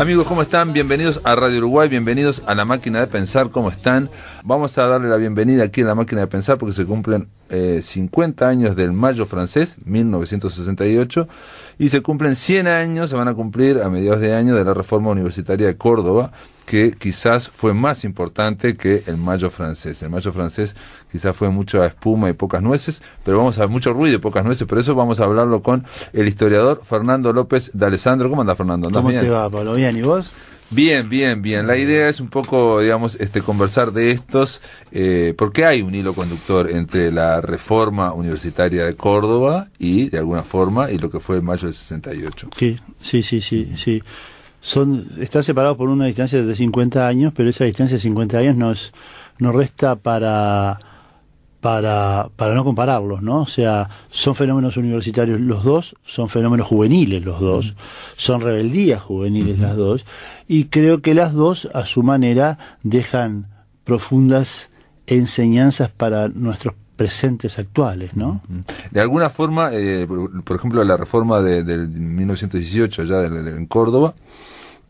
Amigos, ¿cómo están? Bienvenidos a Radio Uruguay, bienvenidos a La Máquina de Pensar, ¿cómo están? Vamos a darle la bienvenida aquí en La Máquina de Pensar porque se cumplen 50 eh, años del Mayo francés, 1968, y se cumplen 100 años, se van a cumplir a mediados de año de la Reforma Universitaria de Córdoba, que quizás fue más importante que el mayo francés. El mayo francés quizás fue mucha espuma y pocas nueces, pero vamos a ver, mucho ruido y pocas nueces, por eso vamos a hablarlo con el historiador Fernando López de Alessandro. ¿Cómo anda Fernando? ¿Cómo te va, Pablo? Bien, ¿y vos? Bien, bien, bien. La idea es un poco, digamos, este, conversar de estos, eh, porque hay un hilo conductor entre la reforma universitaria de Córdoba y, de alguna forma, y lo que fue el mayo del 68. sí, sí, sí, sí son están separados por una distancia de 50 años, pero esa distancia de 50 años nos, nos resta para, para, para no compararlos, ¿no? O sea, son fenómenos universitarios los dos, son fenómenos juveniles los dos, son rebeldías juveniles las dos, y creo que las dos, a su manera, dejan profundas enseñanzas para nuestros presentes actuales, ¿no? De alguna forma, eh, por, ejemplo, la reforma de, 1918 allá en Córdoba,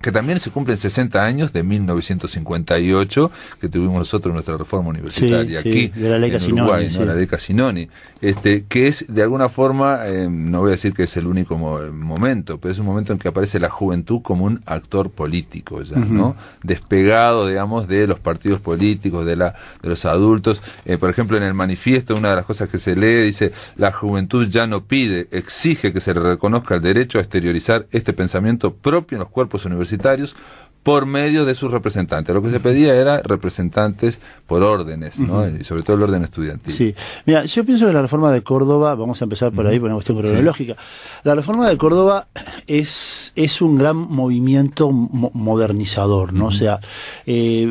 que también se cumplen 60 años de 1958 que tuvimos nosotros nuestra reforma universitaria aquí de en Casinoni, Uruguay, la ley Casinoni, este, que es de alguna forma, em, no voy a decir que es el único momento, pero es un momento en que aparece la juventud como un actor político ya, ¿no? Despegado, digamos, de los partidos políticos, de la de los adultos. Eh, por ejemplo, en el manifiesto una de las cosas que se lee dice, la juventud ya no pide, exige que se le reconozca el derecho a exteriorizar este pensamiento propio en los cuerpos universitarios universitários por medio de sus representantes. Lo que se pedía era representantes por órdenes, ¿no? Y sobre todo el orden estudiantil. Sí. Mira, yo pienso que la reforma de Córdoba, vamos a empezar por ahí, por una cuestión cronológica. La reforma de Córdoba es, es un gran movimiento modernizador, ¿no? O sea, eh,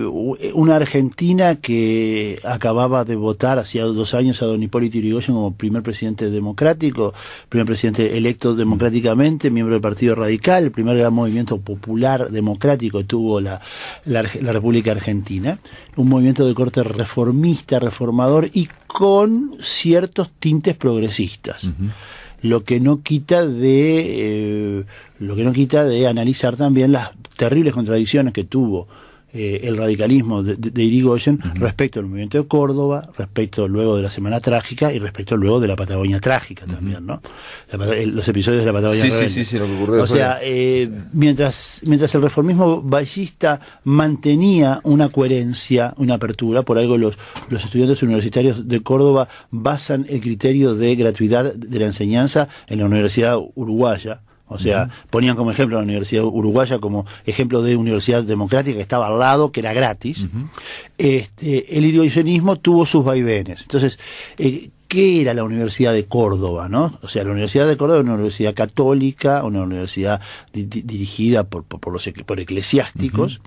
una Argentina que acababa de votar hacía dos años a don Hipólito Yrigoyen como primer presidente democrático, primer presidente electo democráticamente, miembro del Partido Radical, el primer gran movimiento popular democrático tuvo la, la, República Argentina, un movimiento de corte reformista, reformador y con ciertos tintes progresistas. lo que no quita de eh, lo que no quita de analizar también las terribles contradicciones que tuvo eh, el radicalismo de, Irigoyen respecto al movimiento de Córdoba, respecto luego de la Semana Trágica y respecto luego de la Patagonia Trágica también, ¿no? los episodios de la Patagonia Trágica. Sí, sí, sí, lo que ocurrió. O sea, eh, mientras, mientras el reformismo vallista mantenía una coherencia, una apertura, por algo los, los estudiantes universitarios de Córdoba basan el criterio de gratuidad de la enseñanza en la Universidad Uruguaya o sea, ponían como ejemplo la Universidad Uruguaya, como ejemplo de universidad democrática que estaba al lado, que era gratis. este, el irigoyenismo tuvo sus vaivenes. Entonces, eh, qué era la Universidad de Córdoba, ¿no? O sea, la Universidad de Córdoba era una universidad católica, una universidad dirigida por, eclesiásticos,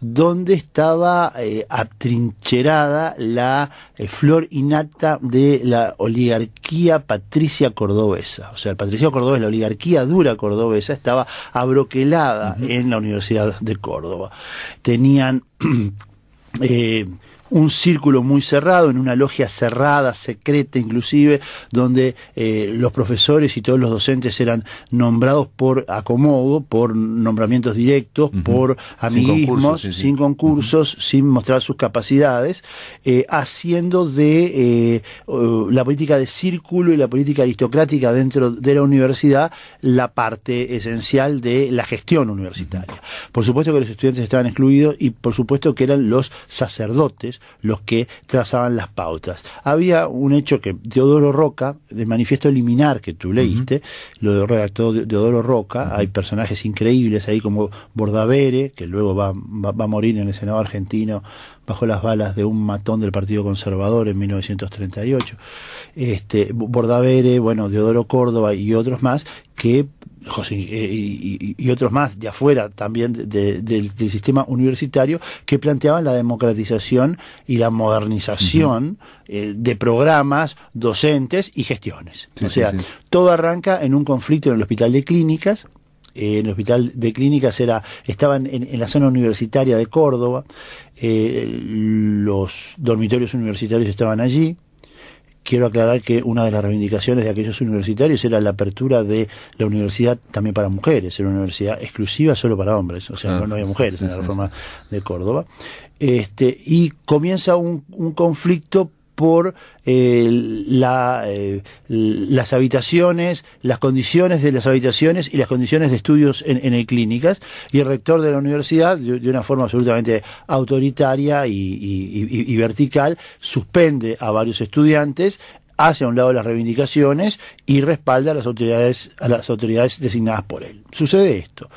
donde estaba eh, atrincherada la eh, flor innata de la oligarquía patricia cordobesa. O sea, el patricio cordobés, la oligarquía dura cordobesa, estaba abroquelada en la Universidad de Córdoba. Tenían... Eh, un círculo muy cerrado, en una logia cerrada, secreta inclusive, donde eh, los profesores y todos los docentes eran nombrados por acomodo, por nombramientos directos, por amiguismos, sin concursos, Sin, mostrar sus capacidades, eh, haciendo de eh, la política de círculo y la política aristocrática dentro de la universidad la parte esencial de la gestión universitaria. Por supuesto que los estudiantes estaban excluidos y por supuesto que eran los sacerdotes, los que trazaban las pautas. Había un hecho que Teodoro Roca, de manifiesto eliminar que tú leíste, lo redactó Teodoro Roca, hay personajes increíbles ahí como Bordavere, que luego va, va, a morir en el Senado argentino bajo las balas de un matón del Partido Conservador en 1938. Este, Bordavere, bueno, Deodoro Córdoba y otros más que eh, y, otros más de afuera también del, sistema universitario que planteaban la democratización y la modernización eh, de programas, docentes y gestiones. o sea, todo arranca en un conflicto en el hospital de clínicas, en eh, el hospital de clínicas era estaban en, la zona universitaria de Córdoba los dormitorios universitarios estaban allí quiero aclarar que una de las reivindicaciones de aquellos universitarios era la apertura de la universidad también para mujeres, era una universidad exclusiva solo para hombres, o sea, no, había mujeres en la reforma de Córdoba. Este, y comienza un, un conflicto por eh, eh, las habitaciones, las condiciones de las habitaciones y las condiciones de estudios en, en el clínicas. Y el rector de la universidad, de, una forma absolutamente autoritaria y, y vertical, suspende a varios estudiantes hace a un lado las reivindicaciones y respalda a las autoridades, a las autoridades designadas por él. Sucede esto.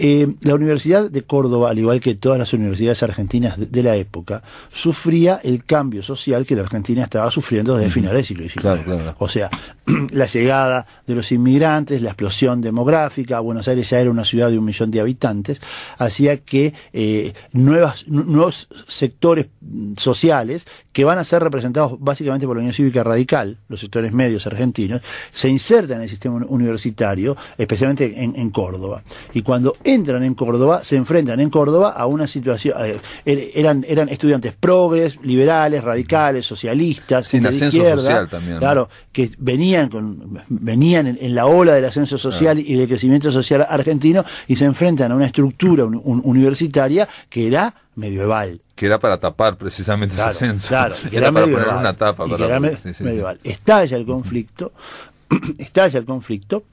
Eh, la Universidad de Córdoba, al igual que todas las universidades argentinas de, la época, sufría el cambio social que la Argentina estaba sufriendo desde finales del siglo XIX. O sea, la llegada de los inmigrantes, la explosión demográfica, Buenos Aires ya era una ciudad de un millón de habitantes, hacía que eh, nuevos sectores sociales que van a ser representados básicamente por la Unión Cívica Radical, los sectores medios argentinos, se insertan en el sistema universitario, especialmente en, en Córdoba. Y cuando entran en Córdoba, se enfrentan en Córdoba a una situación, er, eran, eran estudiantes progres, liberales, radicales, socialistas, Sin de ascenso izquierda, social también. Claro, que venían, con, venían en, la ola del ascenso social y del crecimiento social argentino y se enfrentan a una estructura universitaria que era medieval. Que era para tapar precisamente ese ascenso. Claro, era, para poner una tapa. Para medieval. Estalla el conflicto, estalla el conflicto.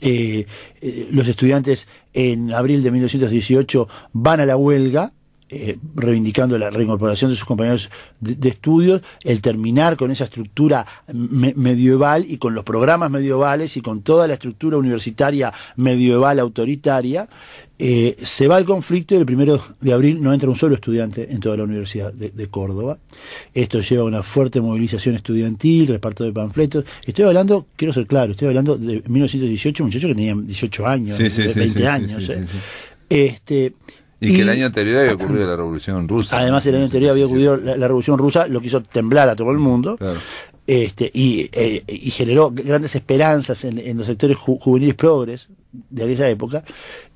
Eh, eh, los estudiantes en abril de 1918 van a la huelga eh, reivindicando la reincorporación de sus compañeros de, estudios, el terminar con esa estructura medieval y con los programas medievales y con toda la estructura universitaria medieval autoritaria, eh, se va al conflicto y el primero de abril no entra un solo estudiante en toda la Universidad de, Córdoba. Esto lleva a una fuerte movilización estudiantil, reparto de panfletos. Estoy hablando, quiero ser claro, estoy hablando de 1918, muchachos que tenían 18 años, de 20 años. Eh. Este, y, que el año anterior había ocurrido la Revolución Rusa. Además, el año anterior había ocurrido la, Revolución Rusa, lo que hizo temblar a todo el mundo. Este, eh, y, generó grandes esperanzas en, los sectores juveniles progres de aquella época.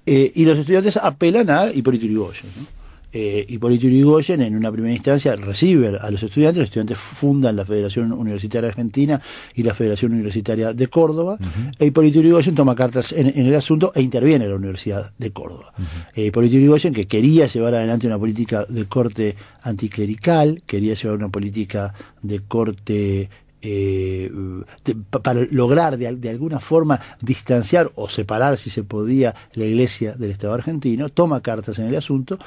Eh, y los estudiantes apelan a Hipólito Yrigoyen. ¿no? eh, Hipólito Yrigoyen en una primera instancia recibe a los estudiantes, los estudiantes fundan la Federación Universitaria Argentina y la Federación Universitaria de Córdoba, e toma cartas en, el asunto e interviene en la Universidad de Córdoba. Eh, Hipólito que quería llevar adelante una política de corte anticlerical, quería llevar una política de corte eh, para lograr de, alguna forma distanciar o separar, si se podía, la iglesia del Estado argentino, toma cartas en el asunto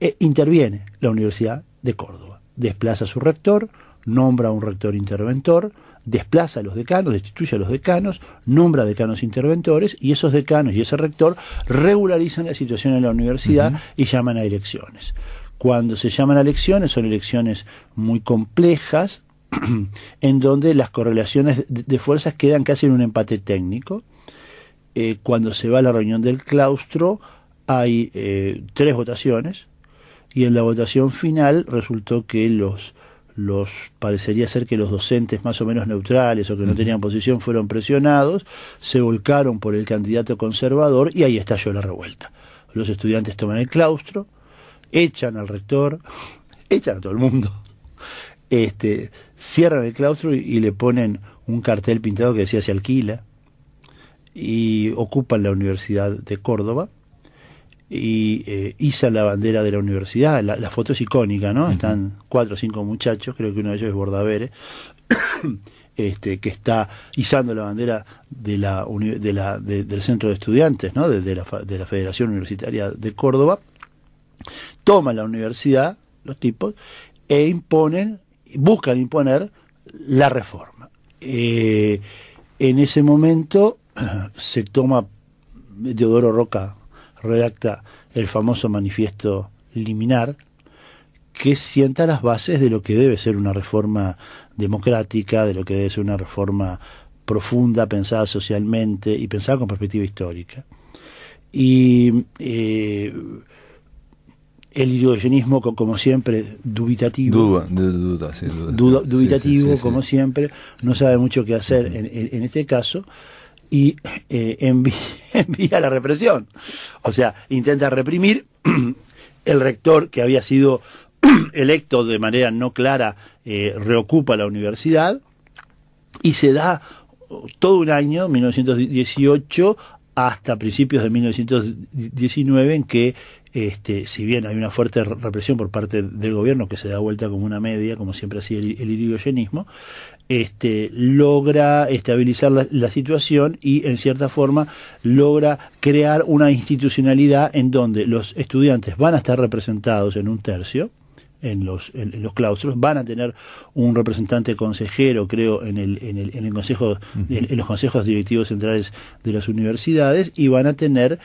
e interviene la Universidad de Córdoba. Desplaza a su rector, nombra a un rector interventor, desplaza a los decanos, destituye a los decanos, nombra decanos interventores y esos decanos y ese rector regularizan la situación en la universidad y llaman a elecciones. Cuando se llaman a elecciones son elecciones muy complejas en donde las correlaciones de fuerzas quedan casi en un empate técnico. Eh, cuando se va a la reunión del claustro hay eh, tres votaciones, y en la votación final resultó que los los parecería ser que los docentes más o menos neutrales o que no tenían posición fueron presionados, se volcaron por el candidato conservador y ahí estalló la revuelta. Los estudiantes toman el claustro, echan al rector, echan a todo el mundo, este, cierran el claustro y, y le ponen un cartel pintado que decía se alquila y ocupan la Universidad de Córdoba y izan eh, iza la bandera de la universidad. La, foto es icónica, ¿no? Están cuatro o cinco muchachos, creo que uno de ellos es Bordavere, este, que está izando la bandera de la, del centro de estudiantes, ¿no? De, la, de la Federación Universitaria de Córdoba. toma la universidad, los tipos, e imponen, buscan imponer la reforma. Eh, en ese momento se toma Teodoro Roca redacta el famoso manifiesto liminar que sienta las bases de lo que debe ser una reforma democrática, de lo que debe ser una reforma profunda, pensada socialmente y pensada con perspectiva histórica. Y eh, el irigoyenismo, como siempre, dubitativo. dubitativo, como siempre, no sabe mucho qué hacer en este caso y eh, envía, la represión. O sea, intenta reprimir. El rector que había sido electo de manera no clara eh, reocupa la universidad y se da oh, todo un año, 1918, hasta principios de 1919, en que, este, si bien hay una fuerte represión por parte del gobierno que se da vuelta como una media, como siempre ha sido el, irigoyenismo este, logra estabilizar la, situación y, en cierta forma, logra crear una institucionalidad en donde los estudiantes van a estar representados en un tercio. En los, los claustros van a tener un representante consejero creo en el en el, consejo en los consejos directivos centrales de las universidades y van a tener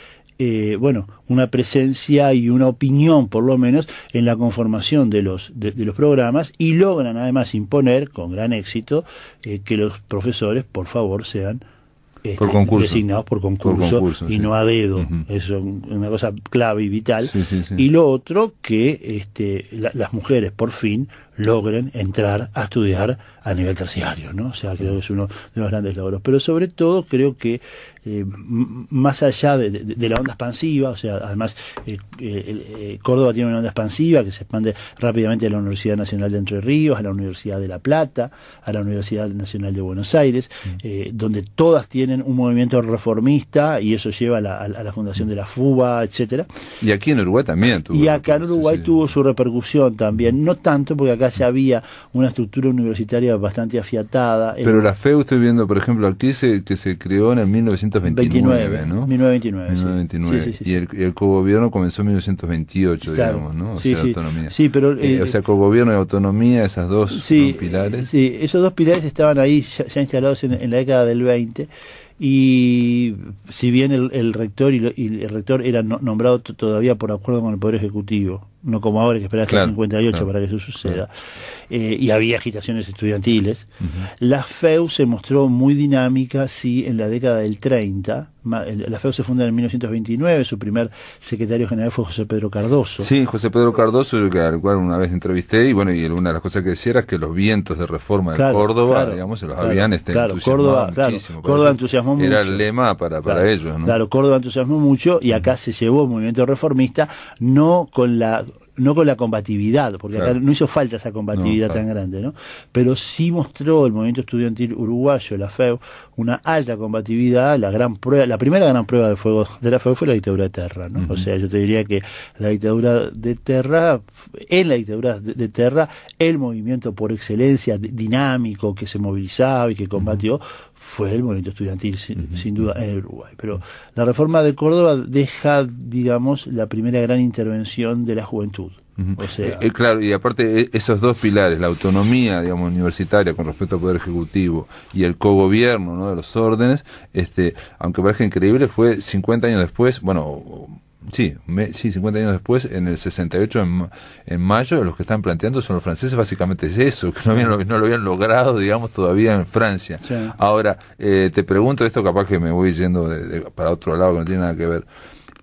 eh, bueno, una presencia y una opinión, por lo menos, en la conformación de los, de, los programas y logran además imponer con gran éxito eh, que los profesores, por favor, sean este, designados por concurso, y no a dedo. Eso es una cosa clave y vital. y lo otro, que este, las mujeres por fin logren entrar a estudiar a nivel terciario, ¿no? O sea, creo que es uno de los grandes logros. Pero sobre todo creo que eh, más allá de, la onda expansiva, o sea, además eh, eh, Córdoba tiene una onda expansiva que se expande rápidamente a la Universidad Nacional de Entre Ríos, a la Universidad de La Plata, a la Universidad Nacional de Buenos Aires, mm. donde todas tienen un movimiento reformista y eso lleva a la, fundación de la FUBA, etcétera. Y aquí en Uruguay también Y acá en Uruguay tuvo su repercusión también, no tanto porque acá ya había una estructura universitaria bastante afiatada. Pero la FEU estoy viendo, por ejemplo, aquí se, que se creó en el 1929, ¿no? 1929. Sí. y el, cogobierno comenzó en 1928, digamos, ¿no? O autonomía. Sí, pero... Eh, eh, o sea, cogobierno y autonomía, esas dos pilares. Sí, esos dos pilares estaban ahí ya, instalados en, la década del 20 y si bien el, rector y, el rector eran no, nombrado todavía por acuerdo con el poder ejecutivo no como ahora que esperaste hasta 58 para que eso suceda. Eh, y había agitaciones estudiantiles. La FEU se mostró muy dinámica, sí, en la década del 30. La FEU se funda en 1929, su primer secretario general fue José Pedro Cardoso. Sí, José Pedro Cardoso, al cual una vez entrevisté, y bueno, y una de las cosas que decía era que los vientos de reforma de Córdoba, digamos, se los habían este, entusiasmado Córdoba, muchísimo. Córdoba entusiasmó mucho. Era el lema para, para ellos, ¿no? Claro, Córdoba entusiasmó mucho y acá se llevó el movimiento reformista, no con la no con la combatividad, porque acá no hizo falta esa combatividad tan grande, ¿no? Pero sí mostró el movimiento estudiantil uruguayo, la FEU, una alta combatividad, la gran prueba, la primera gran prueba de fuego de la FEU fue la dictadura de Terra, ¿no? O sea, yo te diría que la dictadura de Terra, en la dictadura de, Terra, el movimiento por excelencia dinámico que se movilizaba y que combatió fue el movimiento estudiantil, sin, duda, en el Uruguay. Pero la reforma de Córdoba deja, digamos, la primera gran intervención de la juventud. Eh, eh, claro, y aparte eh, esos dos pilares, la autonomía, digamos, universitaria con respecto al poder ejecutivo y el cogobierno, ¿no? de los órdenes, este, aunque parezca increíble, fue 50 años después, bueno, sí, sí, 50 años después, en el 68, en, en mayo, los que están planteando son los franceses, básicamente es eso, que no, habían, no lo habían logrado, digamos, todavía en Francia. Ahora, eh, te pregunto esto, capaz que me voy yendo para otro lado que no tiene nada que ver.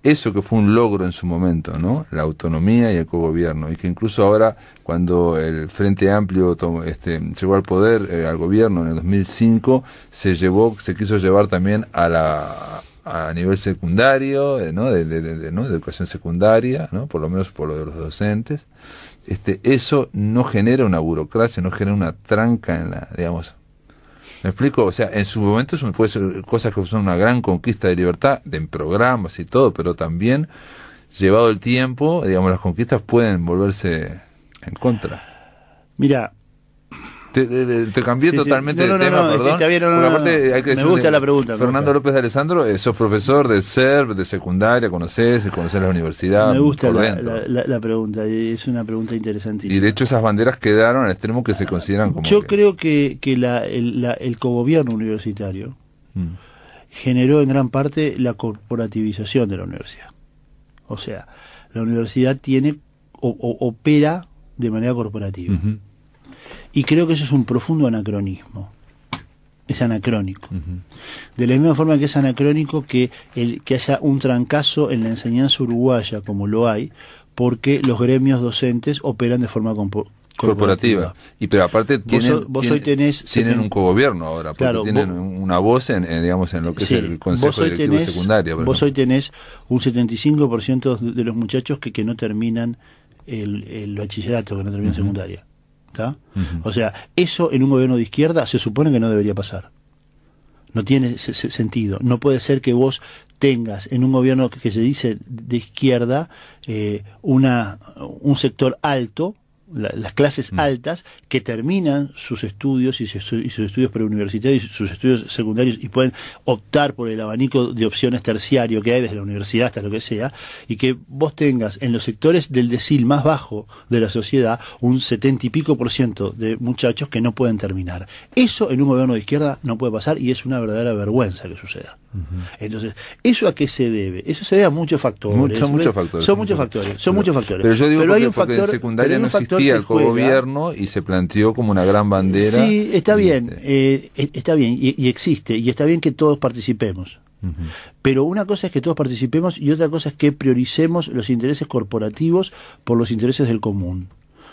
Eso que fue un logro en su momento, ¿no? La autonomía y el cogobierno. Y que incluso ahora, cuando el Frente Amplio tomó, este, llegó al poder, eh, al gobierno en el 2005, se llevó, se quiso llevar también a la, a nivel secundario, eh, ¿no? De, educación secundaria, ¿no? por lo menos por lo de los docentes, este, eso no genera una burocracia, no genera una tranca en la, digamos, ¿me explico? O sea, en su momento eso puede ser cosas que son una gran conquista de libertad, en programas y todo, pero también, llevado el tiempo, digamos, las conquistas pueden volverse en contra. Mira, te, cambié totalmente tema, me gusta la pregunta. Fernando López de Alessandro, eh, sos profesor de CERB, de secundaria, conoces, conoces la universidad. Me gusta la, pregunta, es una pregunta interesantísima. Y de hecho esas banderas quedaron al extremo que se consideran como... Yo creo que, que la, el, el cogobierno universitario mm. generó en gran parte la corporativización de la universidad. O sea, la universidad tiene o, opera de manera corporativa. Y creo que eso es un profundo anacronismo. Es anacrónico. De la misma forma que es anacrónico que, el, que haya un trancazo en la enseñanza uruguaya, como lo hay, porque los gremios docentes operan de forma corporativa. Y pero aparte tienen, vos, un cogobierno ahora, porque tienen una voz en, digamos en lo que es el consejo directivo tenés, secundario. Vos hoy tenés un 75% de los muchachos que, que no terminan el, bachillerato, que no terminan secundaria. O sea, eso en un gobierno de izquierda se supone que no debería pasar. No tiene sentido. No puede ser que vos tengas en un gobierno que se dice de izquierda eh, una, un sector alto las clases mm. altas que terminan sus estudios y, sus estudios preuniversitarios y sus estudios secundarios y pueden optar por el abanico de opciones terciario que hay desde la universidad hasta lo que sea y que vos tengas en los sectores del decil más bajo de la sociedad un setenta y pico por ciento de muchachos que no pueden terminar. Eso en un gobierno de izquierda no puede pasar y es una verdadera vergüenza que suceda. Entonces, ¿eso a qué se debe? Eso se debe a muchos factores. muchos factores. Son muchos factores. Son pero, muchos factores. Pero hay un factor, co gobierno y se planteó como una gran bandera. Sí, está bien, este, eh, e, está bien, y, existe, y está bien que todos participemos. Pero una cosa es que todos participemos y otra cosa es que prioricemos los intereses corporativos por los intereses del común.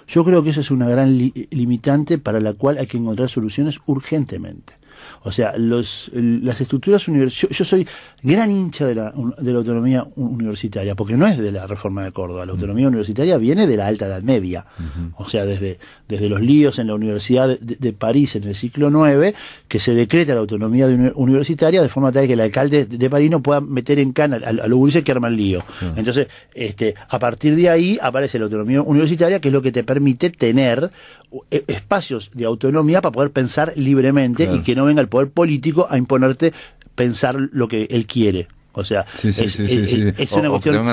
Yo creo que esa es una gran limitante para la cual hay que encontrar soluciones urgentemente. O sea, los, las estructuras universitarias, yo, soy gran hincha de la, autonomía universitaria, porque no es de la reforma de Córdoba, la mm. autonomía universitaria viene de la Alta Edad Media, o sea, desde, desde los líos en la Universidad de, París en el siglo IX, que se decreta la autonomía universitaria de forma tal que el alcalde de París no pueda meter en cana a, a los gurises que lío. Entonces, este, a partir de ahí aparece la autonomía universitaria, que es lo que te permite tener e, espacios de autonomía para poder pensar libremente y que no venga el poder político a imponerte pensar lo que él quiere. O sea, es, una cuestión.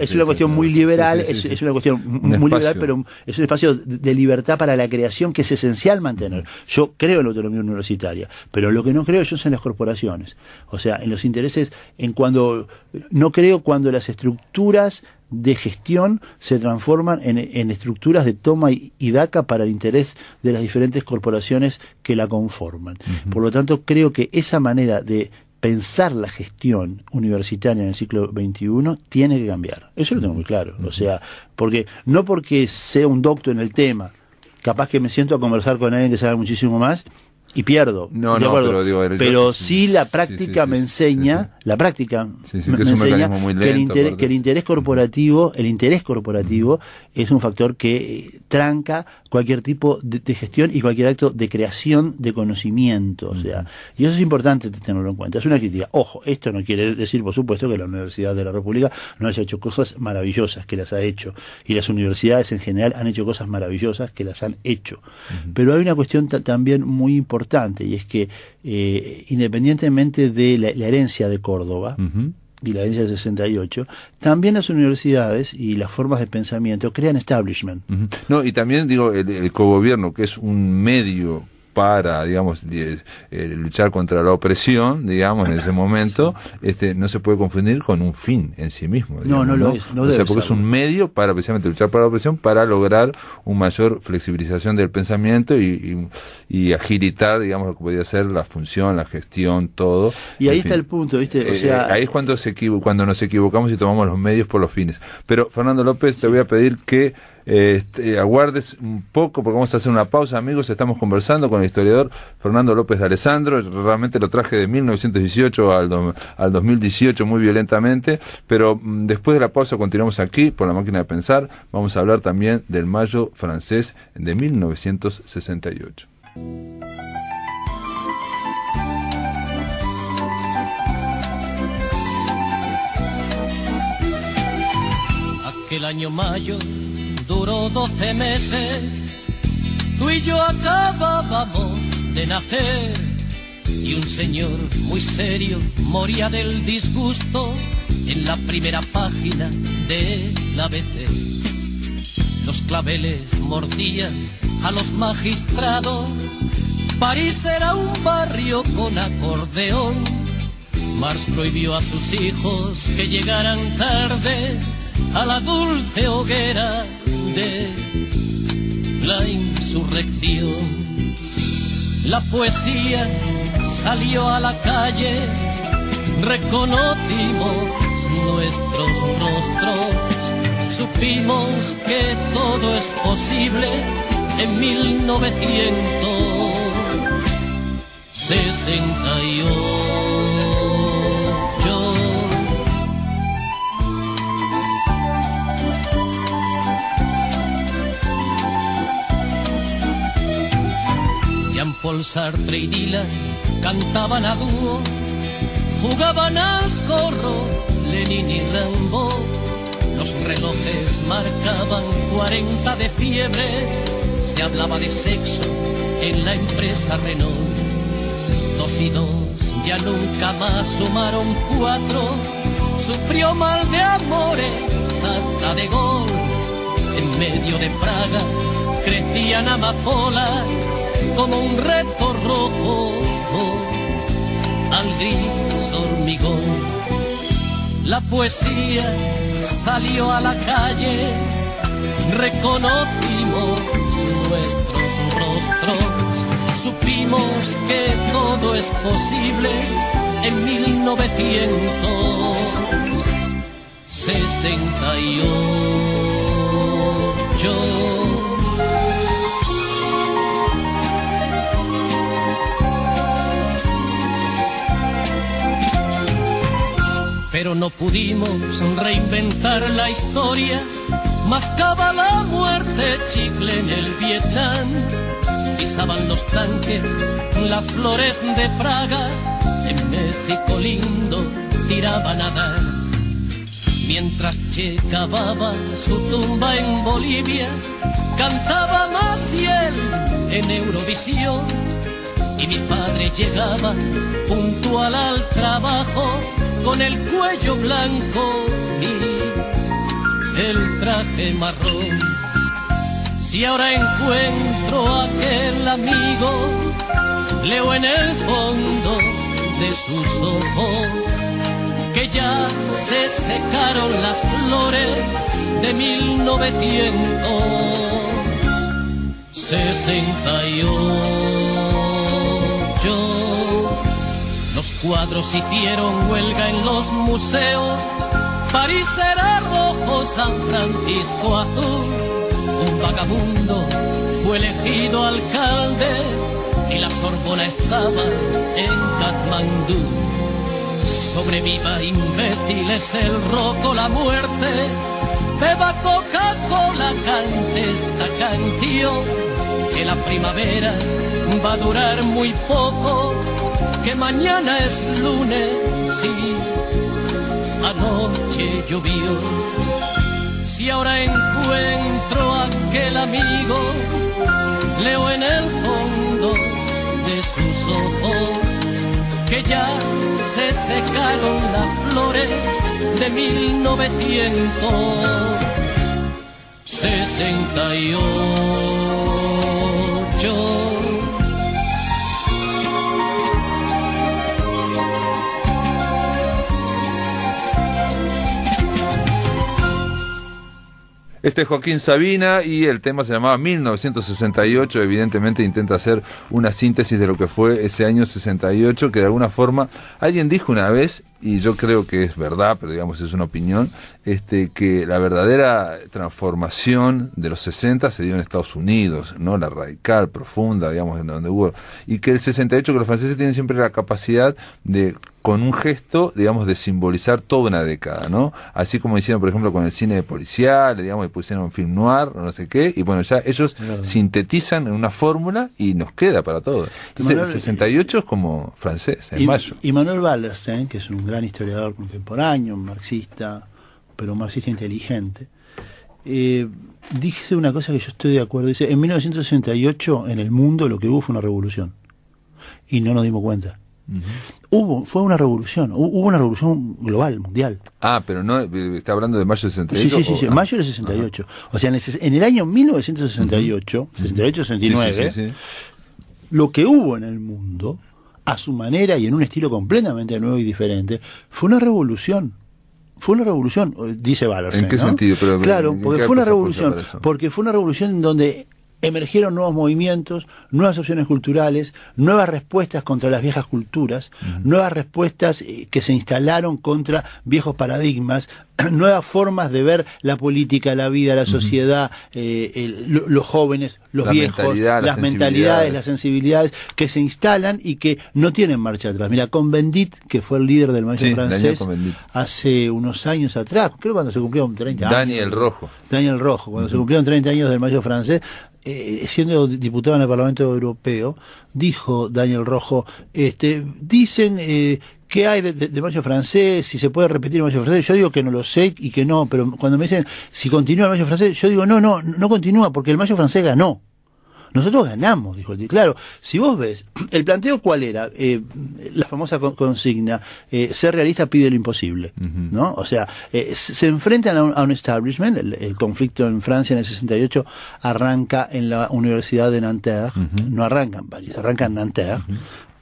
es una cuestión muy liberal, es, una cuestión muy liberal, pero es un espacio de libertad para la creación que es esencial mantener. Yo creo en la autonomía universitaria, pero lo que no creo yo es en las corporaciones. O sea, en los intereses, en cuando. No creo cuando las estructuras de gestión se transforman en, estructuras de toma y, daca para el interés de las diferentes corporaciones que la conforman. Por lo tanto, creo que esa manera de pensar la gestión universitaria en el siglo XXI tiene que cambiar. Eso lo tengo muy claro. O sea, porque no porque sea un docto en el tema, capaz que me siento a conversar con alguien que sabe muchísimo más y pierdo. No, no, pero, digo, sí, la práctica me enseña, la práctica me enseña que, el interés, corporativo, el interés corporativo es un factor que eh, tranca cualquier tipo de, gestión y cualquier acto de creación de conocimiento, o sea, y eso es importante tenerlo en cuenta. Es una crítica. Ojo, esto no quiere decir, por supuesto, que la Universidad de la República no haya hecho cosas maravillosas, que las ha hecho, y las universidades en general han hecho cosas maravillosas que las han hecho. Pero hay una cuestión también muy importante y es que eh, independientemente de la, herencia de Córdoba, y la herencia del 68, también las universidades y las formas de pensamiento crean establishment. No, y también digo, el, el cogobierno, que es un medio para, digamos, eh, luchar contra la opresión, digamos, en ese momento, este, no se puede confundir con un fin en sí mismo. no, no, lo es. o sea, porque es un medio para precisamente luchar para la opresión, para lograr una mayor flexibilización del pensamiento y, y, agilitar, digamos, lo que podría ser la función, la gestión, todo. Y ahí está el punto, ¿viste? O eh, sea, eh, ahí es cuando, se cuando nos equivocamos y tomamos los medios por los fines. Pero, Fernando López, te voy a pedir que este, aguardes un poco porque vamos a hacer una pausa, amigos. Estamos conversando con el historiador Fernando López de Alessandro. Realmente lo traje de 1918 al, al 2018 muy violentamente, pero mm, después de la pausa continuamos aquí por la máquina de pensar. Vamos a hablar también del Mayo francés de 1968. Aquel año mayo Duró doce meses, tú y yo acabábamos de nacer y un señor muy serio moría del disgusto en la primera página de la ABC. Los claveles mordían a los magistrados, París era un barrio con acordeón. Mars prohibió a sus hijos que llegaran tarde a la dulce hoguera de la insurrección. La poesía salió a la calle, reconocimos nuestros rostros, supimos que todo es posible en 1968. Paul Sartre y cantaban a dúo, jugaban al corro Lenin y Rambo. Los relojes marcaban 40 de fiebre, se hablaba de sexo en la empresa Renault. Dos y dos ya nunca más sumaron cuatro, sufrió mal de amores hasta de gol en medio de Praga crecían amapolas como un reto rojo al gris hormigón. La poesía salió a la calle, reconocimos nuestros rostros, supimos que todo es posible en 1968. no pudimos reinventar la historia, mascaba la muerte chicle en el Vietnam. Pisaban los tanques, las flores de Praga, en México lindo tiraban a dar. Mientras Che cavaba su tumba en Bolivia, cantaba Maciel en Eurovisión. Y mi padre llegaba puntual al trabajo con el cuello blanco y el traje marrón. Si ahora encuentro a aquel amigo, leo en el fondo de sus ojos que ya se secaron las flores de 1968. Cuadros hicieron huelga en los museos, París era rojo, San Francisco azul. Un vagabundo fue elegido alcalde y la Sorbona estaba en Katmandú. Sobreviva imbéciles el roco, la muerte, beba Coca-Cola, cante esta canción, que la primavera va a durar muy poco, que mañana es lunes, sí, anoche llovió. Si ahora encuentro a aquel amigo, leo en el fondo de sus ojos que ya se secaron las flores de 1968. Este es Joaquín Sabina y el tema se llamaba 1968. Evidentemente intenta hacer una síntesis de lo que fue ese año 68, que de alguna forma alguien dijo una vez y yo creo que es verdad, pero digamos es una opinión, este, que la verdadera transformación de los 60 se dio en Estados Unidos, ¿no? La radical, profunda, digamos, en donde hubo. Y que el 68, que los franceses tienen siempre la capacidad de con un gesto, digamos, de simbolizar toda una década, ¿no? Así como hicieron, por ejemplo, con el cine policial, digamos, y pusieron un film noir, no sé qué, y bueno, ya ellos sintetizan en una fórmula y nos queda para todos. Entonces, el 68 es como francés, en y, mayo. Y Manuel ¿eh? que es un gran historiador contemporáneo, marxista, pero marxista inteligente, eh, dice una cosa que yo estoy de acuerdo. Dice, en 1968 en el mundo lo que hubo fue una revolución. Y no nos dimos cuenta. Hubo, fue una revolución, hubo una revolución global, mundial. Ah, pero no, eh, está hablando de mayo del 68. Sí, sí, sí, ah. mayo del 68. O sea, en el, año 1968, 68, 69, lo que hubo en el mundo a su manera y en un estilo completamente nuevo y diferente, fue una revolución. Fue una revolución, dice Valor. ¿En qué sentido? claro, porque fue una revolución. Porque fue una revolución en donde emergieron nuevos movimientos, nuevas opciones culturales, nuevas respuestas contra las viejas culturas, nuevas respuestas eh, que se instalaron contra viejos paradigmas, nuevas formas de ver la política, la vida, la sociedad, eh, los jóvenes, los viejos, las, mentalidades, las sensibilidades que se instalan y que no tienen marcha atrás. Mira, con Convendit, que fue el líder del mayo francés hace unos años atrás, creo cuando se cumplieron 30 años. Daniel Rojo. Daniel Rojo, cuando se cumplieron 30 años del mayo francés, eh, siendo diputado en el Parlamento Europeo, dijo Daniel Rojo, este, dicen eh, ¿Qué hay de, mayo francés? Si se puede repetir el mayo francés. Yo digo que no lo sé y que no, pero cuando me dicen si continúa el mayo francés, yo digo no, no, no continúa porque el mayo francés ganó. Nosotros ganamos, dijo el Claro, si vos ves, el planteo cuál era, eh, la famosa consigna, eh, ser realista pide lo imposible, ¿no? O sea, eh, se enfrentan a un, establishment, el, conflicto en Francia en el 68 arranca en la Universidad de Nanterre, no arranca en París, arranca en Nanterre,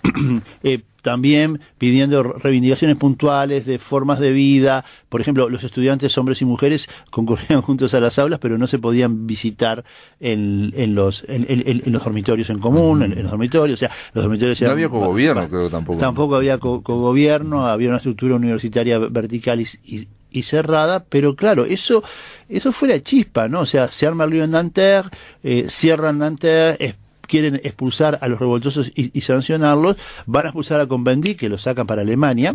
eh, también pidiendo reivindicaciones puntuales de formas de vida. Por ejemplo, los estudiantes, hombres y mujeres, concurrían juntos a las aulas, pero no se podían visitar en, los, en, los dormitorios en común, en, los dormitorios. O sea, los dormitorios no había cogobierno, creo tampoco. Tampoco había cogobierno, había una estructura universitaria vertical y, cerrada, pero claro, eso, eso fue la chispa, ¿no? O sea, se arma el río en Nanterre, eh, cierran Nanterre, quieren expulsar a los revoltosos y, sancionarlos, van a expulsar a Convendí, que lo sacan para Alemania.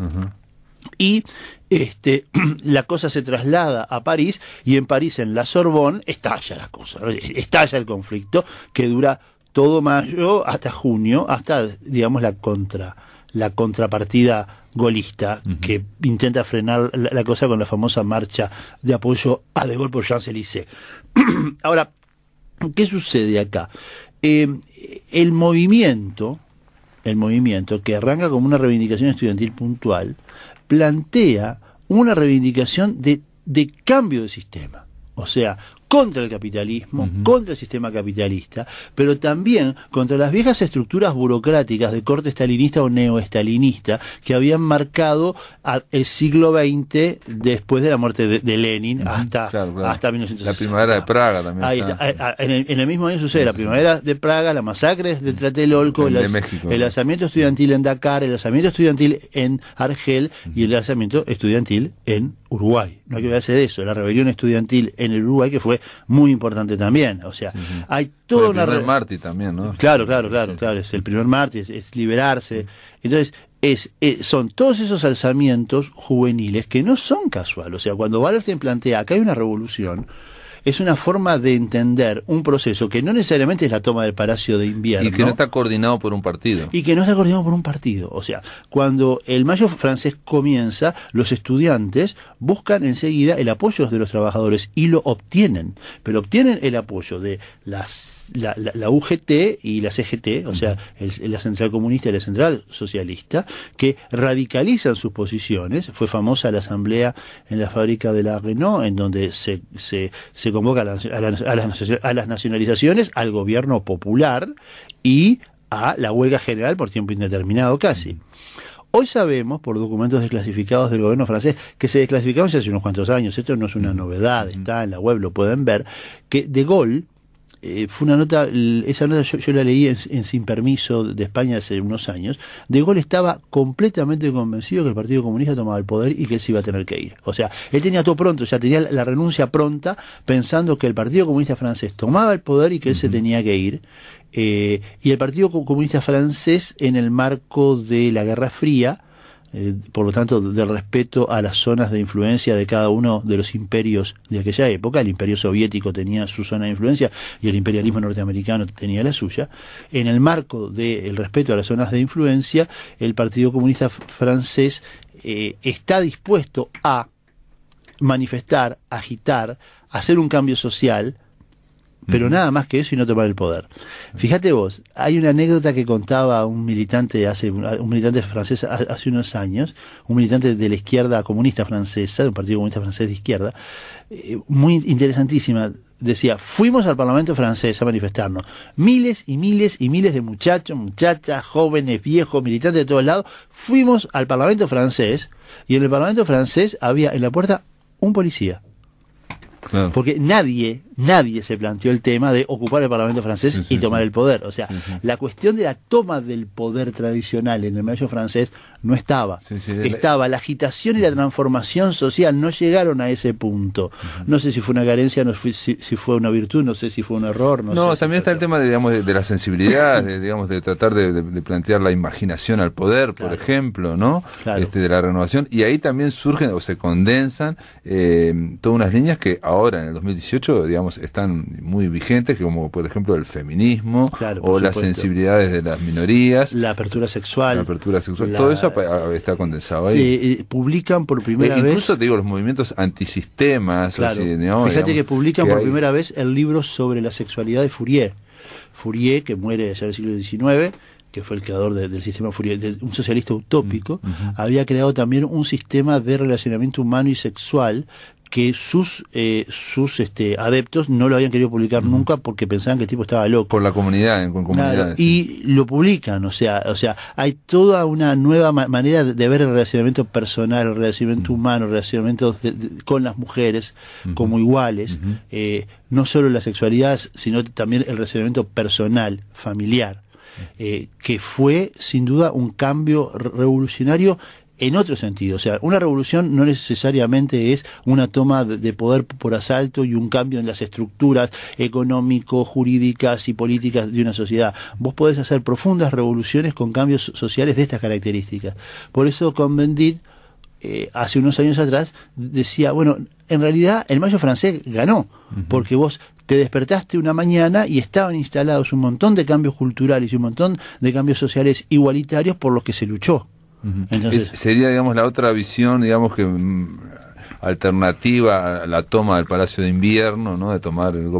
Y este, la cosa se traslada a París y en París, en la Sorbón estalla la cosa, estalla el conflicto que dura todo mayo hasta junio, hasta, digamos, la contra la contrapartida golista que intenta frenar la, cosa con la famosa marcha de apoyo a De Gaulle por Jean élysées Ahora, ¿qué sucede acá? Eh, el movimiento, el movimiento que arranca como una reivindicación estudiantil puntual, plantea una reivindicación de, de cambio de sistema. O sea, contra el capitalismo, contra el sistema capitalista, pero también contra las viejas estructuras burocráticas de corte estalinista o neoestalinista que habían marcado el siglo XX después de la muerte de, Lenin hasta, La primavera de Praga también. Ahí En, el, mismo año sucede la primavera de Praga, la masacre de Tlatelolco, el, el, lanzamiento estudiantil en Dakar, el lanzamiento estudiantil en Argel y el lanzamiento estudiantil en Uruguay. No hay que olvidarse de eso, la rebelión estudiantil en el Uruguay que fue muy importante también. O sea, hay toda el una... primer también, ¿no? Claro, claro, claro, claro. Es el primer martes, es, liberarse. Entonces, es, son todos esos alzamientos juveniles que no son casuales. O sea, cuando se plantea que hay una revolución, es una forma de entender un proceso que no necesariamente es la toma del Palacio de Invierno. Y que no está coordinado por un partido. Y que no está coordinado por un partido. O sea, cuando el mayo francés comienza, los estudiantes buscan enseguida el apoyo de los trabajadores y lo obtienen. Pero obtienen el apoyo de las la, UGT y la CGT, o sea, la Central Comunista y la Central Socialista, que radicalizan sus posiciones. Fue famosa la asamblea en la fábrica de la Renault, en donde se, convoca a, las, nacionalizaciones, al gobierno popular y a la huelga general por tiempo indeterminado casi. Hoy sabemos, por documentos desclasificados del gobierno francés, que se desclasificaron hace unos cuantos años, esto no es una novedad, está en la web, lo pueden ver, que De Gaulle eh, fue una nota, esa nota yo, la leí en, Sin Permiso de España hace unos años, De Gaulle estaba completamente convencido que el Partido Comunista tomaba el poder y que él se iba a tener que ir. O sea, él tenía todo pronto, o sea, tenía la renuncia pronta pensando que el Partido Comunista francés tomaba el poder y que él se tenía que ir. Eh, y el Partido Comunista francés, en el marco de la Guerra Fría, eh, por lo tanto, del respeto a las zonas de influencia de cada uno de los imperios de aquella época. El imperio soviético tenía su zona de influencia y el imperialismo norteamericano tenía la suya. En el marco del respeto a las zonas de influencia, el Partido Comunista francés eh, está dispuesto a manifestar, agitar, hacer un cambio social, pero nada más que eso y no tomar el poder. Fíjate vos, hay una anécdota que contaba un militante hace un militante francés hace unos años, un militante de la izquierda comunista francesa, de un partido comunista francés de izquierda, eh, muy interesantísima. Decía, fuimos al Parlamento francés a manifestarnos. Miles y miles y miles de muchachos, muchachas, jóvenes, viejos, militantes de todos lados, fuimos al Parlamento francés y en el Parlamento francés había en la puerta un policía. Porque nadie nadie se planteó el tema de ocupar el Parlamento francés y tomar el poder. O sea, la cuestión de la toma del poder tradicional en el medio francés no estaba. estaba la agitación y la transformación social, no llegaron a ese punto. No sé si fue una carencia, no si, fue una virtud, no sé si fue un error. No, también está el tema de, digamos, de, la sensibilidad, de, digamos, de tratar de, plantear la imaginación al poder, por ejemplo, ¿no? Este, de la renovación. Y ahí también surgen o se condensan eh, todas unas líneas que ahora, en el 2018, digamos, están muy vigentes, como por ejemplo el feminismo o las sensibilidades de las minorías. La apertura sexual. La apertura sexual. Todo eso ah, está condensado ahí. publican por primera eh, vez. Incluso te digo, los movimientos antisistemas. Fíjate que publican por primera vez el libro sobre la sexualidad de Fourier. Fourier, que muere ya en el siglo XIX, que fue el creador del sistema Fourier, un socialista utópico, mm, había creado también un sistema de relacionamiento humano y sexual que sus eh, sus este, adeptos no lo habían querido publicar nunca porque pensaban que el tipo estaba loco. Por la comunidad, en, comunidades. y lo publican, o sea, o sea, hay toda una nueva manera de, ver el relacionamiento personal, el relacionamiento humano, el relacionamiento con las mujeres como iguales, eh, no solo la sexualidad, sino también el relacionamiento personal, familiar. Eh, que fue sin duda un cambio revolucionario en otro sentido. O sea, una revolución no necesariamente es una toma de poder por asalto y un cambio en las estructuras económico, jurídicas y políticas de una sociedad. Vos podés hacer profundas revoluciones con cambios sociales de estas características. Por eso Convendit eh, hace unos años atrás decía, bueno, en realidad el mayo francés ganó, porque vos te despertaste una mañana y estaban instalados un montón de cambios culturales y un montón de cambios sociales igualitarios por los que se luchó sería, digamos, la otra visión, digamos, que mm, alternativa a la toma del Palacio de Invierno, ¿no? De tomar el,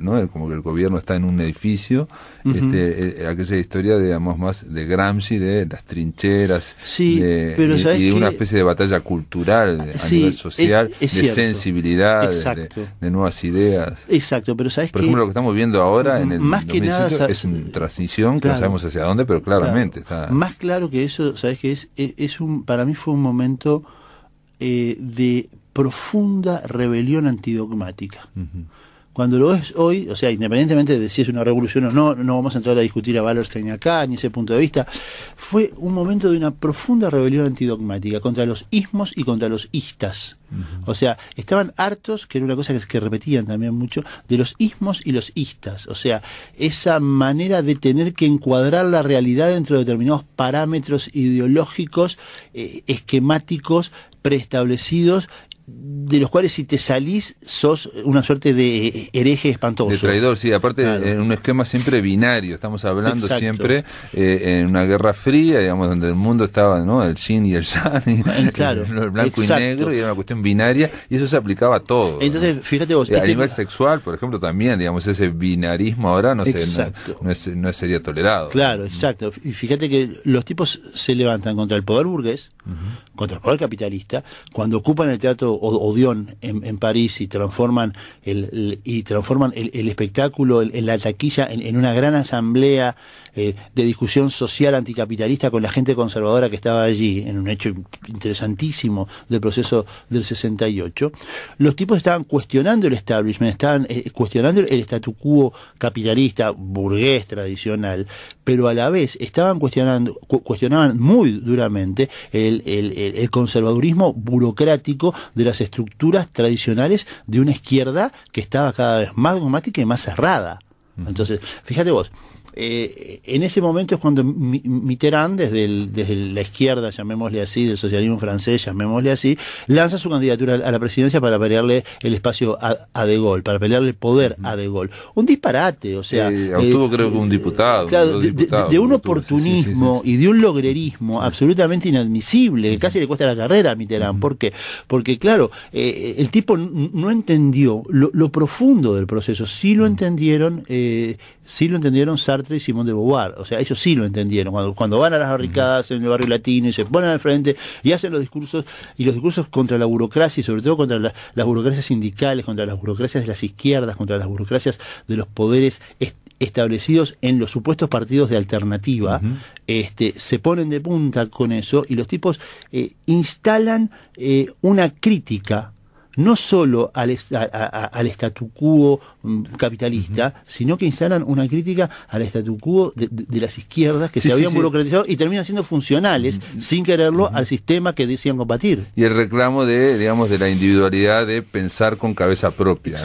¿no? como que el gobierno está en un edificio, este, eh, aquella historia, digamos, más de Gramsci, de las trincheras, sí, pero y, una especie de batalla cultural a nivel social, de sensibilidad, de, nuevas ideas. Exacto, pero sabes Por que lo que estamos viendo ahora en el más es una transición que no sabemos hacia dónde, pero claramente está. Más claro que eso, sabes que es, es un, para mí fue un momento eh, de profunda rebelión antidogmática. Cuando lo es hoy, o sea, independientemente de si es una revolución o no, no vamos a entrar a discutir a Wallerstein acá, ni ese punto de vista, fue un momento de una profunda rebelión antidogmática contra los ismos y contra los istas. O sea, estaban hartos, que era una cosa que, repetían también mucho, de los ismos y los istas. O sea, esa manera de tener que encuadrar la realidad dentro de determinados parámetros ideológicos, eh, esquemáticos, preestablecidos de los cuales si te salís sos una suerte de hereje espantoso. De traidor, sí, aparte es en eh, un esquema siempre binario, estamos hablando siempre eh, en una guerra fría, digamos, donde el mundo estaba, ¿no? El yin y el yang, claro. el, blanco y negro, y era una cuestión binaria, y eso se aplicaba a todo. Entonces, fíjate vos. Eh, a este nivel sexual, por ejemplo, también, digamos, ese binarismo ahora no, no, no sería tolerado. Claro, exacto. Y fíjate que los tipos se levantan contra el poder burgués, contra el poder capitalista, cuando ocupan el teatro Odeón en, París y transforman el, y transforman el, espectáculo, en la taquilla en, una gran asamblea eh, de discusión social anticapitalista con la gente conservadora que estaba allí, en un hecho interesantísimo del proceso del 68, los tipos estaban cuestionando el establishment, estaban eh, cuestionando el statu quo capitalista, burgués tradicional, pero a la vez estaban cuestionando, cuestionaban muy duramente el, el conservadurismo burocrático de las estructuras tradicionales de una izquierda que estaba cada vez más dogmática y más cerrada. Entonces, fíjate vos, eh, en ese momento es cuando Mitterrand, desde, desde la izquierda, llamémosle así, del socialismo francés, llamémosle así, lanza su candidatura a la presidencia para pelearle el espacio a, De Gaulle, para pelearle el poder a De Gaulle. Un disparate, o sea... Eh, creo que un eh, diputado. de, un oportunismo y de un logrerismo absolutamente inadmisible, que casi le cuesta la carrera a Mitterrand. ¿Por qué? Porque claro, el tipo no entendió lo, profundo del proceso, sí lo entendieron sí lo entendieron Sartre y Simón de Beauvoir. O sea, ellos sí lo entendieron. Cuando, van a las barricadas en el barrio latino y se ponen al frente y hacen los discursos, y los discursos contra la burocracia y sobre todo contra las burocracias sindicales, contra las burocracias de las izquierdas, contra las burocracias de los poderes establecidos en los supuestos partidos de alternativa, este, se ponen de punta con eso y los tipos eh, instalan eh, una crítica no solo al, al statu quo mm, capitalista, sino que instalan una crítica al statu quo de, las izquierdas que se habían burocratizado y terminan siendo funcionales, sin quererlo, al sistema que decían combatir. Y el reclamo de, digamos, de la individualidad de pensar con cabeza propia,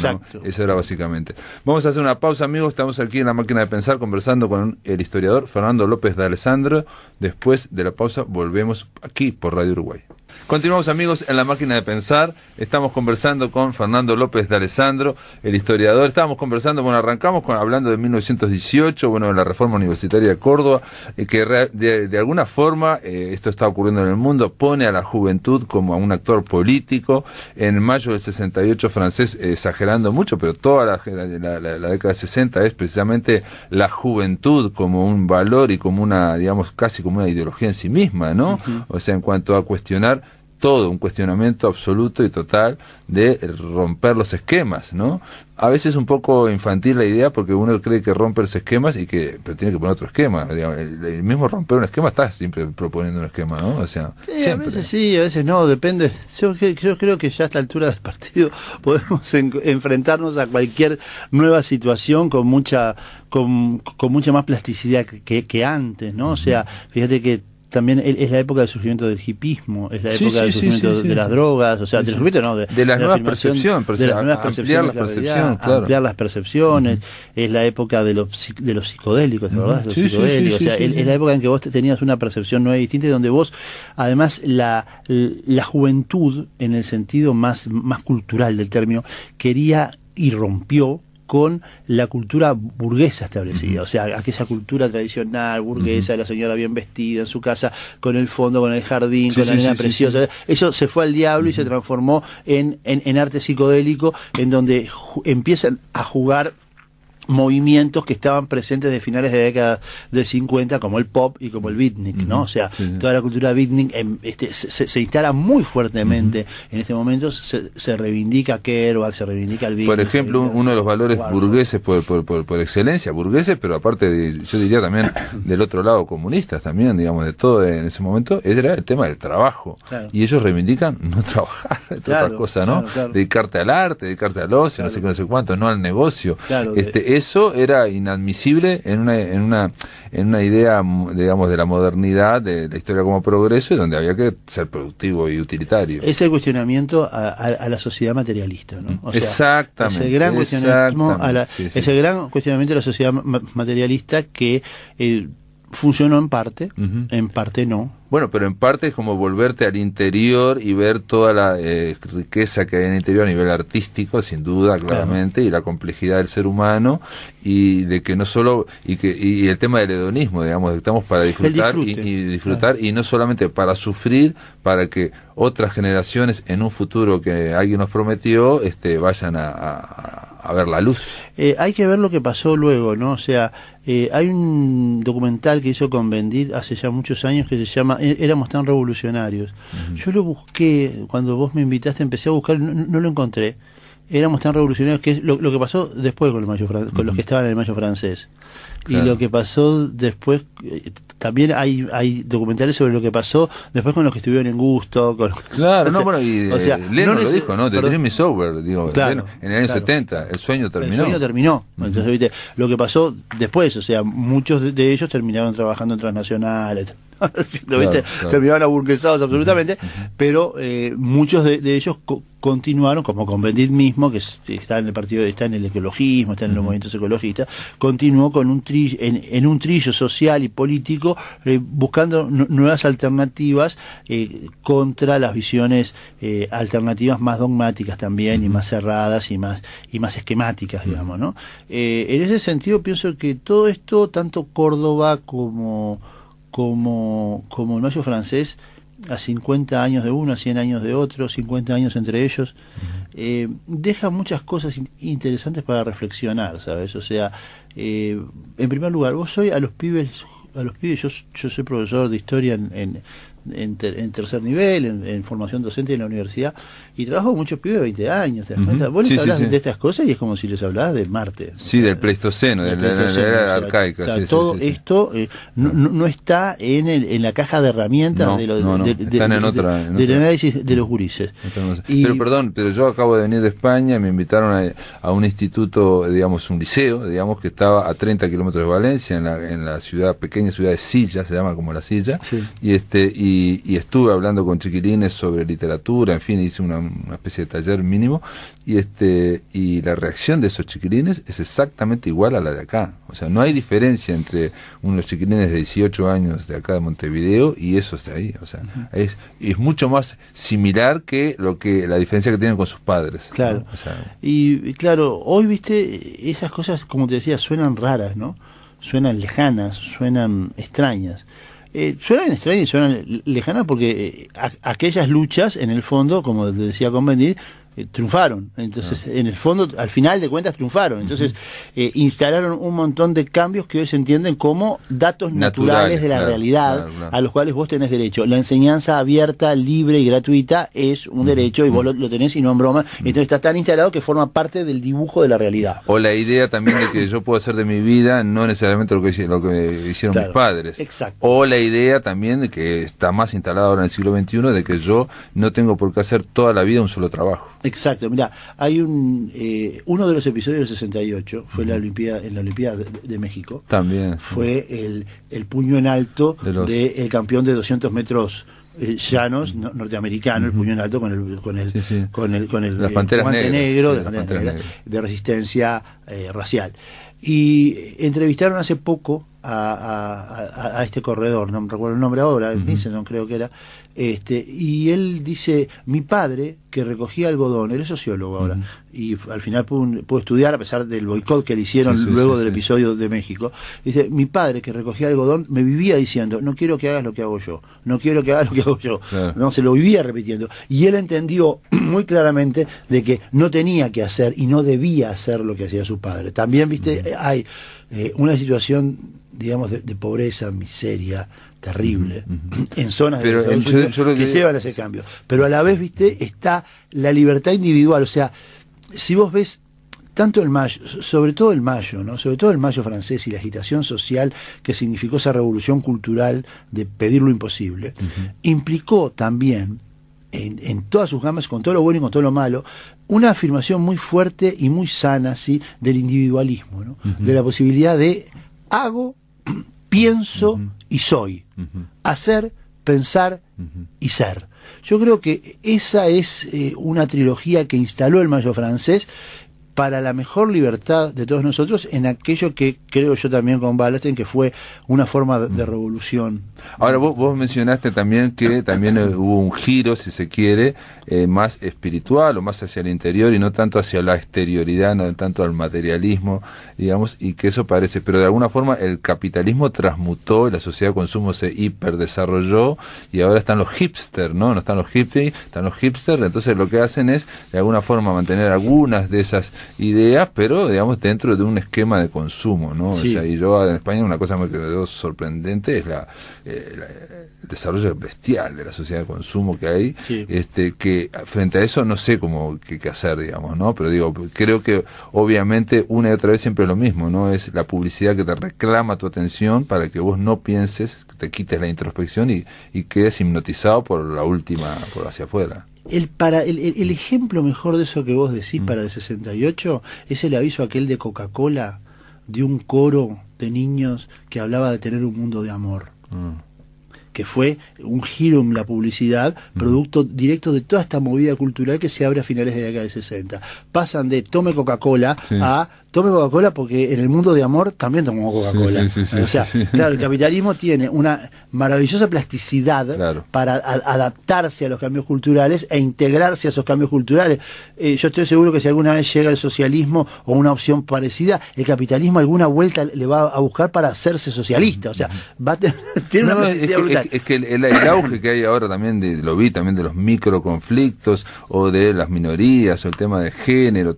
Eso era básicamente. Vamos a hacer una pausa, amigos. Estamos aquí en la máquina de pensar conversando con el historiador Fernando López de Alessandro. Después de la pausa volvemos aquí por Radio Uruguay. Continuamos amigos en la máquina de pensar. Estamos conversando con Fernando López de Alessandro, el historiador. Estábamos conversando, bueno, arrancamos con, hablando de 1918, bueno, de la reforma universitaria de Córdoba, eh, que de, alguna forma, eh, esto está ocurriendo en el mundo, pone a la juventud como a un actor político. En mayo del 68 francés, eh, exagerando mucho, pero toda la, década de 60 es precisamente la juventud como un valor y como una, digamos, casi como una ideología en sí misma, ¿no? O sea, en cuanto a cuestionar todo un cuestionamiento absoluto y total de romper los esquemas, ¿no? A veces es un poco infantil la idea porque uno cree que romper los esquemas y que pero tiene que poner otro esquema. el, mismo romper un esquema está siempre proponiendo un esquema, ¿no? O sea, a veces sí, a veces no, depende. Yo, yo creo que ya a esta altura del partido podemos enfrentarnos a cualquier nueva situación con mucha con, mucha más plasticidad que, que antes, ¿no? O sea, fíjate que también es la época del surgimiento del hipismo, es la época del surgimiento de las drogas, o sea, del surgimiento no, de, las nuevas percepciones, de las nuevas ampliar percepciones, las percepciones, las percepciones, es la época de los, de los psicodélicos, ¿verdad? de Los psicodélicos, o sea, es, la época en que vos tenías una percepción nueva y distinta, y donde vos, además, la, la juventud, en el sentido más, más cultural del término, quería y rompió con la cultura burguesa establecida, o sea, aquella cultura tradicional, burguesa, de la señora bien vestida en su casa, con el fondo, con el jardín, con la arena preciosa. Eso se fue al diablo y se transformó en, en arte psicodélico, en donde empiezan a jugar movimientos que estaban presentes de finales de década de 50, como el pop y como el beatnik, ¿no? O sea, toda la cultura beatnik em, este, se, instala muy fuertemente en este momento, se, se reivindica Kerouac, se reivindica el beatnik. Por ejemplo, uno de los valores burgueses por, excelencia, burgueses, pero aparte, yo diría también del otro lado, comunistas también, digamos, de todo en ese momento, era el tema del trabajo. Y ellos reivindican no trabajar, ¿no? Dedicarte al arte, dedicarte al ocio, no sé qué, no sé cuánto, no al negocio. este, eso era inadmisible en una, en una, en una idea, digamos, de la modernidad, de la historia como progreso, y donde había que ser productivo y utilitario. Es el cuestionamiento a, la sociedad materialista, ¿no? exactamente. Es el gran cuestionamiento, a la, gran cuestionamiento la sociedad materialista que... Eh, Funcionó en parte, en parte no. Bueno, pero en parte es como volverte al interior y ver toda la eh, riqueza que hay en el interior a nivel artístico, sin duda, claramente, y la complejidad del ser humano, y de que no solo, y que y el tema del hedonismo, digamos, estamos para disfrutar y, disfrutar, y no solamente para sufrir, para que otras generaciones en un futuro que alguien nos prometió, este, vayan a, a, ver la luz. Eh, hay que ver lo que pasó luego, ¿no? O sea, eh, hay un documental que hizo con Bendit hace ya muchos años que se llama eh, Éramos tan revolucionarios. Yo lo busqué, cuando vos me invitaste empecé a buscar, no, lo encontré. Éramos tan revolucionarios que es lo, que pasó después con, el mayo, con los que estaban en el mayo francés. Y lo que pasó después, eh, también hay, hay documentales sobre lo que pasó después con los que estuvieron en gusto. Con... Claro, no, bueno, y o eh, sea, lo dijo, ¿no? The Dream over, digo, claro, en el año 70, el sueño terminó. El sueño terminó. Entonces, ¿viste? lo que pasó después, o sea, muchos de ellos terminaron trabajando en transnacionales. terminaban aburguesados absolutamente, pero eh, muchos de, ellos continuaron, como con mismo, que está en el partido, está en el ecologismo, está en los movimientos ecologistas, continuó con un en, un trillo social y político, eh, buscando nuevas alternativas eh, contra las visiones alternativas más dogmáticas también, y más cerradas y más, y más esquemáticas, digamos, ¿no? en ese sentido pienso que todo esto, tanto Córdoba como como, como el mayo francés a 50 años de uno, a 100 años de otro, 50 años entre ellos, eh, deja muchas cosas interesantes para reflexionar, ¿sabes? O sea, eh, en primer lugar, vos soy a los pibes, a los pibes, yo, yo soy profesor de historia en en, tercer nivel, en, formación docente en la universidad, y trabajo con muchos pibes de 20 años, Vos les hablas de estas cosas y es como si les hablabas de Marte. Sí, del Pleistoceno, de la, era arcaica. todo esto no, está en, el, en la caja de herramientas de los análisis de los gurises. pero perdón, pero yo acabo de venir de España, me invitaron a, un instituto, digamos, un liceo, digamos, que estaba a 30 kilómetros de Valencia, en la, en la ciudad, pequeña ciudad de Silla, se llama como la Silla, y este, y y, estuve hablando con chiquilines sobre literatura, en fin, hice una, especie de taller mínimo y este y la reacción de esos chiquilines es exactamente igual a la de acá, o sea, no hay diferencia entre unos chiquilines de 18 años de acá de Montevideo y esos de ahí, o sea, es, mucho más similar que lo que la diferencia que tienen con sus padres. Claro. y claro, hoy viste esas cosas como te decía suenan raras, ¿no? Suenan lejanas, suenan extrañas eh, suenan extrañas y suenan lejanas porque eh, aquellas luchas, en el fondo, como decía Convendit, eh, triunfaron. Entonces, ah. en el fondo, al final de cuentas, triunfaron. Entonces, eh, instalaron un montón de cambios que hoy se entienden como datos naturales, de la realidad a los cuales vos tenés derecho. La enseñanza abierta, libre y gratuita es un derecho y vos lo, tenés y no en broma. Entonces, está tan instalado que forma parte del dibujo de la realidad. O la idea también de que yo puedo hacer de mi vida no necesariamente lo que, lo que hicieron mis padres. Exacto. O la idea también de que está más instalado ahora en el siglo XXI de que yo no tengo por qué hacer toda la vida un solo trabajo. Exacto, mira, hay un eh, uno de los episodios del 68 fue la Olimpiada en la Olimpiada de, México. También fue el, puño en alto del de el campeón de 200 metros eh, llanos norteamericano, el puño en alto con el con el con el con el, las eh, negro, de, resistencia racial. Y entrevistaron hace poco a, este corredor, no me recuerdo el nombre ahora, dice no creo que era, este, y él dice, mi padre, que recogía algodón, él es sociólogo ahora, y al final pudo, estudiar a pesar del boicot que le hicieron luego del episodio de México, dice, mi padre, que recogía algodón, me vivía diciendo, no quiero que hagas lo que hago yo, no quiero que hagas lo que hago yo, no, se lo vivía repitiendo, y él entendió muy claramente de que no tenía que hacer y no debía hacer lo que hacía su padre. También, viste, hay eh, una situación digamos, de, pobreza, miseria, terrible, en zonas de que, llevan a ese cambio. Pero a la vez, viste, está la libertad individual. O sea, si vos ves tanto el mayo, sobre todo el mayo, ¿no? Sobre todo el mayo francés y la agitación social que significó esa revolución cultural de pedir lo imposible, implicó también en, todas sus gamas, con todo lo bueno y con todo lo malo, una afirmación muy fuerte y muy sana, sí, del individualismo, ¿no? De la posibilidad de hago pienso y soy. Hacer, pensar y ser. Yo creo que esa es eh, una trilogía que instaló el mayo francés para la mejor libertad de todos nosotros en aquello que creo yo también con en que fue una forma de revolución Ahora, vos, mencionaste también que también eh, hubo un giro, si se quiere, eh, más espiritual o más hacia el interior y no tanto hacia la exterioridad, no tanto al materialismo, digamos, y que eso parece. Pero de alguna forma el capitalismo transmutó, la sociedad de consumo se hiperdesarrolló y ahora están los hipsters, ¿no? No están los hipsters, están los hipsters, entonces lo que hacen es de alguna forma mantener algunas de esas ideas, pero digamos dentro de un esquema de consumo, ¿no? O sea, y yo en España una cosa que me quedó sorprendente es la el desarrollo bestial de la sociedad de consumo que hay, este, que frente a eso no sé cómo qué, hacer, digamos, ¿no? Pero digo, creo que obviamente una y otra vez siempre es lo mismo, ¿no? Es la publicidad que te reclama tu atención para que vos no pienses, te quites la introspección y, quedes hipnotizado por la última, por hacia afuera. El, para, el, ejemplo mejor de eso que vos decís mm. para el 68 es el aviso aquel de Coca-Cola de un coro de niños que hablaba de tener un mundo de amor que fue un giro en la publicidad, producto directo de toda esta movida cultural que se abre a finales de la década de 60. Pasan de tome Coca-Cola a tome Coca-Cola porque en el mundo de amor también tomo Coca-Cola. o sea, claro, el capitalismo tiene una maravillosa plasticidad para adaptarse a los cambios culturales e integrarse a esos cambios culturales. Eh, yo estoy seguro que si alguna vez llega el socialismo o una opción parecida, el capitalismo alguna vuelta le va a buscar para hacerse socialista. O sea, va una es que, brutal. el, auge que hay ahora también, lo vi también de los microconflictos o de las minorías o el tema de género,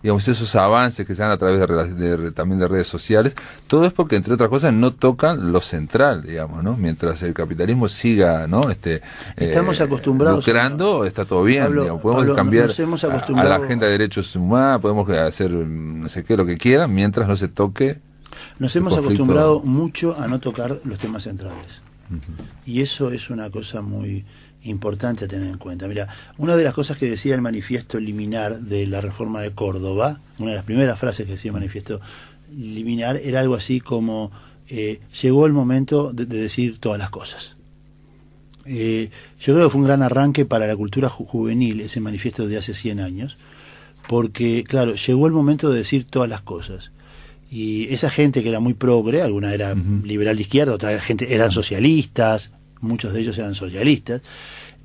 digamos, esos avances que se a través de, también de redes sociales. Todo es porque, entre otras cosas, no tocan lo central, digamos, ¿no? Mientras el capitalismo siga, ¿no? Este, eh, Estamos acostumbrados. Lucrando, está todo bien, digamos. Podemos cambiar a, la agenda de derechos humanos, podemos hacer mm, no sé qué, lo que quieran, mientras no se toque. Nos hemos acostumbrado mucho a no tocar los temas centrales. Y eso es una cosa muy importante a tener en cuenta. Mira, una de las cosas que decía el manifiesto liminar de la reforma de Córdoba, una de las primeras frases que decía el manifiesto liminar era algo así como eh, llegó el momento de, decir todas las cosas. Eh, yo creo que fue un gran arranque para la cultura juvenil ese manifiesto de hace 100 años, porque claro, llegó el momento de decir todas las cosas. Y esa gente que era muy progre, alguna era liberal de izquierda, otra gente eran socialistas, muchos de ellos eran socialistas,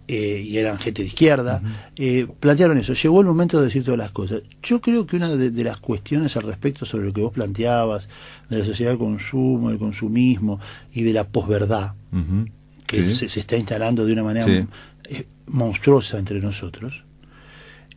eh, y eran gente de izquierda, eh, plantearon eso. Llegó el momento de decir todas las cosas. Yo creo que una de, las cuestiones al respecto sobre lo que vos planteabas, de la sociedad de consumo, del consumismo y de la posverdad, que se, está instalando de una manera eh, monstruosa entre nosotros,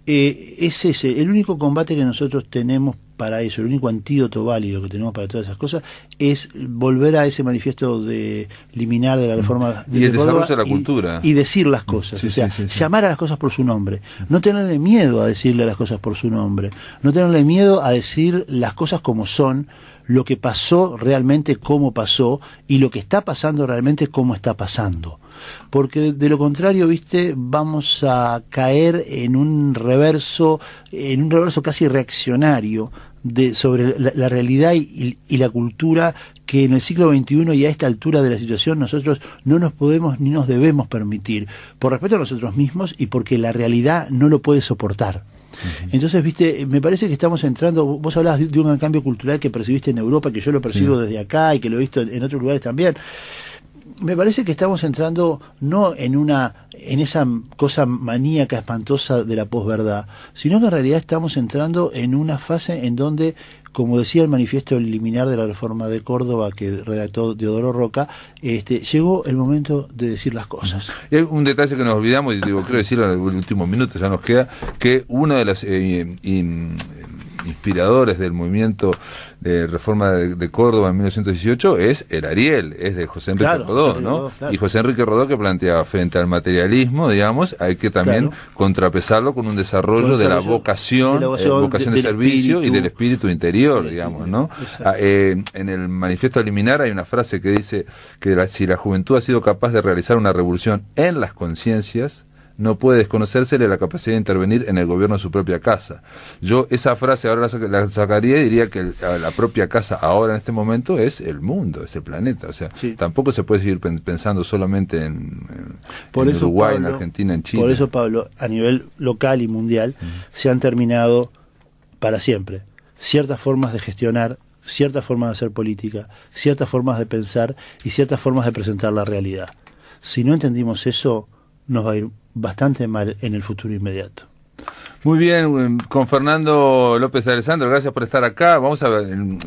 es ese, el único combate que nosotros tenemos para eso, el único antídoto válido que tenemos para todas esas cosas es volver a ese manifiesto de liminar de la reforma mm. y de, la cultura y, decir las cosas, o sea, llamar a las cosas por su nombre, no tenerle miedo a decirle las cosas por su nombre, no tenerle miedo a decir las cosas como son, lo que pasó realmente cómo pasó y lo que está pasando realmente cómo está pasando porque de lo contrario, viste, vamos a caer en un reverso, en un reverso casi reaccionario de, sobre la, realidad y, la cultura que en el siglo XXI y a esta altura de la situación nosotros no nos podemos ni nos debemos permitir, por respeto a nosotros mismos y porque la realidad no lo puede soportar. Entonces, viste, me parece que estamos entrando, vos hablabas de, un cambio cultural que percibiste en Europa, que yo lo percibo desde acá y que lo he visto en otros lugares también me parece que estamos entrando no en una en esa cosa maníaca espantosa de la posverdad, sino que en realidad estamos entrando en una fase en donde, como decía el manifiesto liminar de la reforma de Córdoba que redactó Deodoro Roca, este, llegó el momento de decir las cosas. Y hay un detalle que nos olvidamos, y digo, creo decirlo en el último minuto, ya nos queda, que una de las eh, inspiradores del movimiento de reforma de, Córdoba en 1918 es el Ariel, es de José Enrique Rodó, ¿no? Y José Enrique Rodó que planteaba frente al materialismo, digamos, hay que también contrapesarlo con un desarrollo de la vocación, vocación, de, eh, servicio y del espíritu interior, digamos, ¿no? Ah, eh, en el manifiesto liminar hay una frase que dice que si la juventud ha sido capaz de realizar una revolución en las conciencias, no puede desconocérsele la capacidad de intervenir en el gobierno de su propia casa. Yo esa frase ahora la, sacaría y diría que la propia casa ahora en este momento es el mundo, es el planeta. O sea, tampoco se puede seguir pensando solamente en, Uruguay, en Argentina, en Chile. Por eso, Pablo, a nivel local y mundial se han terminado para siempre ciertas formas de gestionar ciertas formas de hacer política, ciertas formas de pensar y ciertas formas de presentar la realidad. Si no entendimos eso, nos va a ir bastante mal en el futuro inmediato. Muy bien, em, con Fernando López Alessandro, gracias por estar acá. Vamos a ver, em,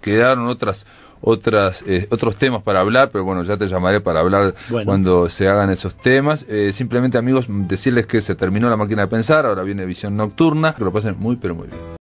quedaron otras otras eh, otros temas para hablar, pero bueno, ya te llamaré para hablar cuando se hagan esos temas. Eh, simplemente, amigos, decirles que se terminó la máquina de pensar, ahora viene visión nocturna, que lo pasen muy, pero muy bien.